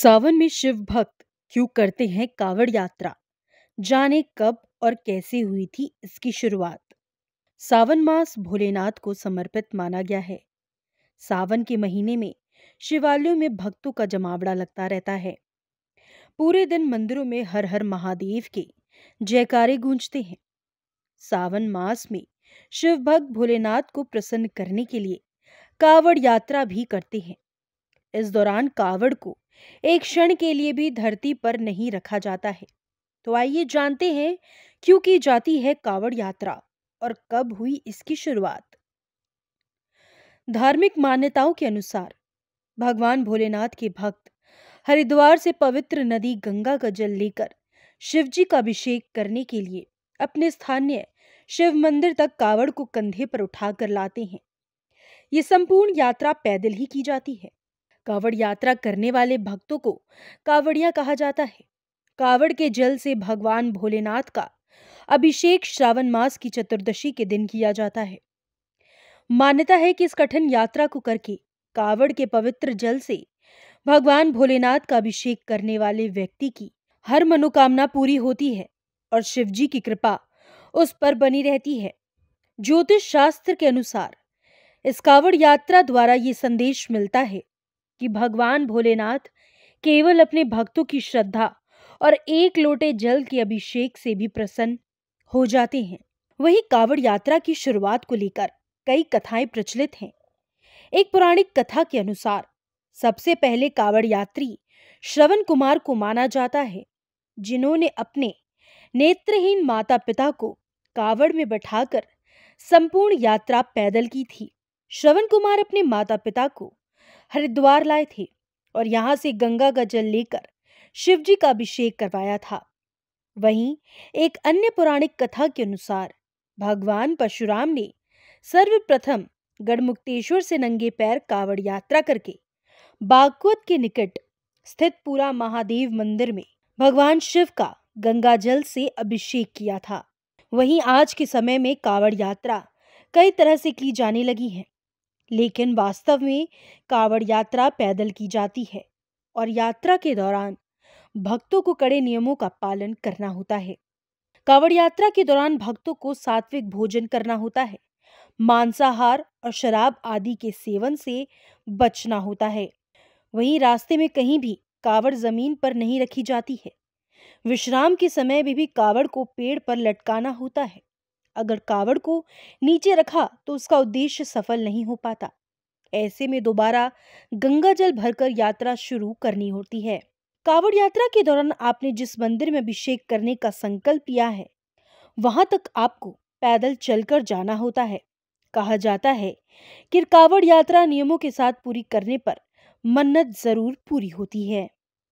सावन में शिव भक्त क्यों करते हैं कावड़ यात्रा जाने कब और कैसे हुई थी इसकी शुरुआत सावन मास भोलेनाथ को समर्पित माना गया है सावन के महीने में शिवालयों में भक्तों का जमावड़ा लगता रहता है पूरे दिन मंदिरों में हर हर महादेव के जयकारे गूंजते हैं सावन मास में शिव भक्त भोलेनाथ को प्रसन्न करने के लिए कावड़ यात्रा भी करते हैं इस दौरान कावड़ को एक क्षण के लिए भी धरती पर नहीं रखा जाता है तो आइए जानते हैं क्यों की जाती है कावड़ यात्रा और कब हुई इसकी शुरुआत धार्मिक मान्यताओं के अनुसार भगवान भोलेनाथ के भक्त हरिद्वार से पवित्र नदी गंगा का जल लेकर शिवजी का अभिषेक करने के लिए अपने स्थानीय शिव मंदिर तक कावड़ को कंधे पर उठाकर लाते हैं ये संपूर्ण यात्रा पैदल ही की जाती है कावड़ यात्रा करने वाले भक्तों को कावड़िया कहा जाता है कावड़ के जल से भगवान भोलेनाथ का अभिषेक श्रावण मास की चतुर्दशी के दिन किया जाता है मान्यता है कि इस कठिन यात्रा को करके कावड़ के पवित्र जल से भगवान भोलेनाथ का अभिषेक करने वाले व्यक्ति की हर मनोकामना पूरी होती है और शिवजी की कृपा उस पर बनी रहती है ज्योतिष शास्त्र के अनुसार इस कावड़ यात्रा द्वारा ये संदेश मिलता है कि भगवान भोलेनाथ केवल अपने भक्तों की श्रद्धा और एक लोटे जल के अभिषेक से भी प्रसन्न हो जाते हैं वही कावड़ यात्रा की शुरुआत को लेकर कई कथाएं प्रचलित हैं एक पौराणिक कथा के अनुसार सबसे पहले कावड़ यात्री श्रवण कुमार को माना जाता है जिन्होंने अपने नेत्रहीन माता पिता को कावड़ में बैठाकर संपूर्ण यात्रा पैदल की थी श्रवण कुमार अपने माता पिता को हरिद्वार लाए थे और यहाँ से गंगा का जल लेकर शिवजी का अभिषेक करवाया था वहीं एक अन्य पौराणिक कथा के अनुसार भगवान परशुराम ने सर्वप्रथम गढ़मुक्तेश्वर से नंगे पैर कावड़ यात्रा करके बागवत के निकट स्थित पूरा महादेव मंदिर में भगवान शिव का गंगा जल से अभिषेक किया था वहीं आज के समय में कावड़ यात्रा कई तरह से की जाने लगी है लेकिन वास्तव में कावड़ यात्रा पैदल की जाती है और यात्रा के दौरान भक्तों को कड़े नियमों का पालन करना होता है कावड़ यात्रा के दौरान भक्तों को सात्विक भोजन करना होता है मांसाहार और शराब आदि के सेवन से बचना होता है वहीं रास्ते में कहीं भी कावड़ जमीन पर नहीं रखी जाती है विश्राम के समय भी, भी कावड़ को पेड़ पर लटकाना होता है अगर कावड़ को नीचे रखा तो उसका उद्देश्य सफल नहीं हो पाता ऐसे में दोबारा गंगा जल भरकर यात्रा शुरू करनी होती है कावड़ यात्रा के दौरान आपने जिस मंदिर में अभिषेक करने का संकल्प लिया है वहां तक आपको पैदल चलकर जाना होता है कहा जाता है कि कावड़ यात्रा नियमों के साथ पूरी करने पर मन्नत जरूर पूरी होती है